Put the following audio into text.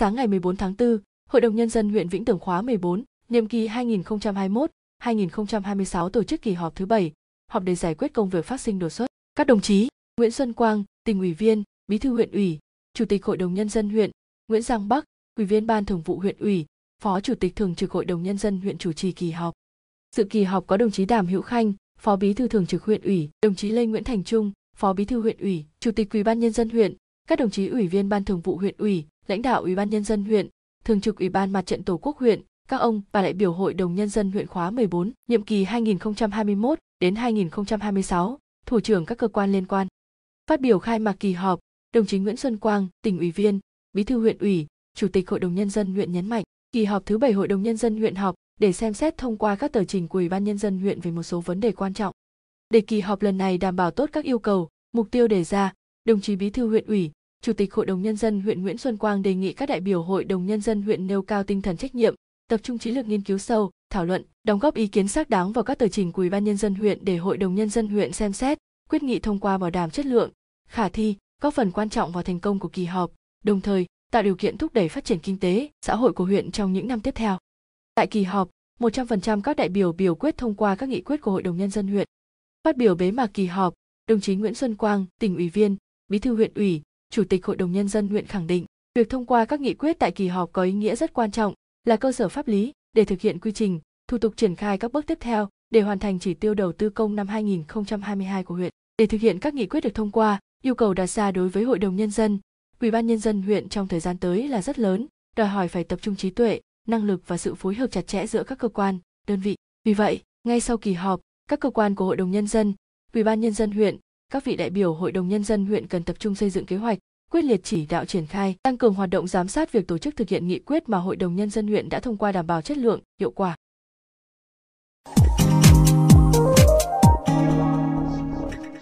Sáng ngày 14 tháng 4, Hội đồng Nhân dân huyện Vĩnh Tường khóa 14, nhiệm kỳ 2021-2026 tổ chức kỳ họp thứ 7, họp để giải quyết công việc phát sinh đột xuất. Các đồng chí Nguyễn Xuân Quang, tỉnh ủy viên, bí thư huyện ủy, chủ tịch Hội đồng Nhân dân huyện, Nguyễn Giang Bắc, ủy viên ban thường vụ huyện ủy, phó chủ tịch thường trực Hội đồng Nhân dân huyện chủ trì kỳ họp. Dự kỳ họp có đồng chí Đàm Hữu Khanh, phó bí thư thường trực huyện ủy, đồng chí Lê Nguyễn Thành Trung, phó bí thư huyện ủy, chủ tịch ủy ban nhân dân huyện, các đồng chí ủy viên ban thường vụ huyện ủy, lãnh đạo Ủy ban nhân dân huyện, Thường trực Ủy ban Mặt trận Tổ quốc huyện, các ông bà đại biểu Hội đồng nhân dân huyện khóa 14, nhiệm kỳ 2021 đến 2026, thủ trưởng các cơ quan liên quan. Phát biểu khai mạc kỳ họp, đồng chí Nguyễn Xuân Quang, tỉnh ủy viên, Bí thư huyện ủy, Chủ tịch Hội đồng nhân dân huyện nhấn mạnh, kỳ họp thứ bảy Hội đồng nhân dân huyện họp để xem xét thông qua các tờ trình của Ủy ban nhân dân huyện về một số vấn đề quan trọng. Để kỳ họp lần này đảm bảo tốt các yêu cầu, mục tiêu đề ra, đồng chí Bí thư huyện ủy, Chủ tịch Hội đồng Nhân dân huyện Nguyễn Xuân Quang đề nghị các đại biểu Hội đồng Nhân dân huyện nêu cao tinh thần trách nhiệm, tập trung trí lực nghiên cứu sâu, thảo luận, đóng góp ý kiến xác đáng vào các tờ trình của Ủy ban Nhân dân huyện để Hội đồng Nhân dân huyện xem xét, quyết nghị thông qua bảo đảm chất lượng, khả thi, góp phần quan trọng vào thành công của kỳ họp, đồng thời tạo điều kiện thúc đẩy phát triển kinh tế, xã hội của huyện trong những năm tiếp theo. Tại kỳ họp, 100% các đại biểu biểu quyết thông qua các nghị quyết của Hội đồng Nhân dân huyện. Phát biểu bế mạc kỳ họp, đồng chí Nguyễn Xuân Quang, tỉnh ủy viên, bí thư huyện ủy, chủ tịch hội đồng nhân dân huyện khẳng định việc thông qua các nghị quyết tại kỳ họp có ý nghĩa rất quan trọng là cơ sở pháp lý để thực hiện quy trình thủ tục triển khai các bước tiếp theo để hoàn thành chỉ tiêu đầu tư công năm 2022 của huyện để thực hiện các nghị quyết được thông qua yêu cầu đặt ra đối với hội đồng nhân dân ủy ban nhân dân huyện trong thời gian tới là rất lớn đòi hỏi phải tập trung trí tuệ năng lực và sự phối hợp chặt chẽ giữa các cơ quan đơn vị vì vậy ngay sau kỳ họp các cơ quan của hội đồng nhân dân ủy ban nhân dân huyện các vị đại biểu Hội đồng Nhân dân huyện cần tập trung xây dựng kế hoạch, quyết liệt chỉ đạo triển khai, tăng cường hoạt động giám sát việc tổ chức thực hiện nghị quyết mà Hội đồng Nhân dân huyện đã thông qua đảm bảo chất lượng, hiệu quả.